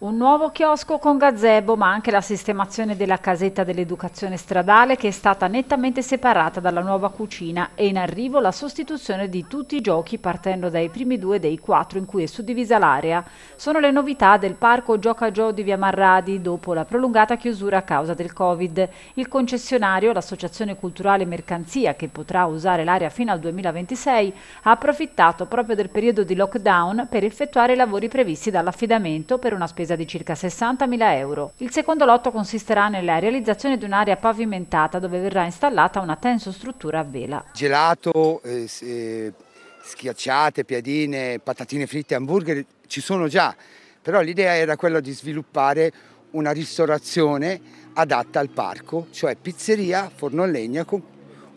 Un nuovo chiosco con gazebo, ma anche la sistemazione della casetta dell'educazione stradale che è stata nettamente separata dalla nuova cucina e in arrivo la sostituzione di tutti i giochi partendo dai primi due dei quattro in cui è suddivisa l'area. Sono le novità del parco Gioca Gio di Via Marradi dopo la prolungata chiusura a causa del Covid. Il concessionario, l'associazione culturale Mercanzia che potrà usare l'area fino al 2026, ha approfittato proprio del periodo di lockdown per effettuare i lavori previsti dall'affidamento per una spesa spesa di circa 60.000 euro. Il secondo lotto consisterà nella realizzazione di un'area pavimentata dove verrà installata una tenso struttura a vela. Gelato, eh, eh, schiacciate, piadine, patatine fritte, hamburger ci sono già, però l'idea era quella di sviluppare una ristorazione adatta al parco, cioè pizzeria, forno a legna con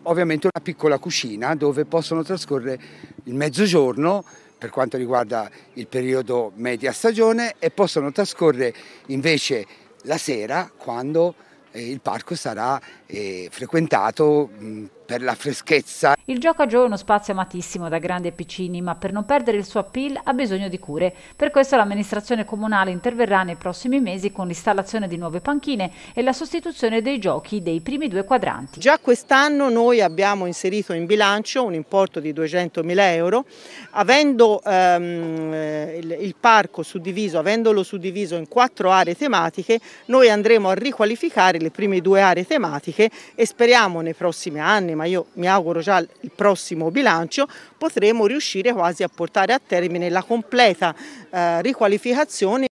ovviamente una piccola cucina dove possono trascorrere il mezzogiorno per quanto riguarda il periodo media stagione e possono trascorrere invece la sera quando eh, il parco sarà eh, frequentato per la freschezza. Il gioco a Joe è uno spazio amatissimo da grandi e piccini, ma per non perdere il suo appeal ha bisogno di cure. Per questo l'amministrazione comunale interverrà nei prossimi mesi con l'installazione di nuove panchine e la sostituzione dei giochi dei primi due quadranti. Già quest'anno noi abbiamo inserito in bilancio un importo di 200.000 euro, avendo ehm, il, il parco suddiviso, avendolo suddiviso in quattro aree tematiche, noi andremo a riqualificare le prime due aree tematiche e speriamo nei prossimi anni, ma io mi auguro già il prossimo bilancio, potremo riuscire quasi a portare a termine la completa eh, riqualificazione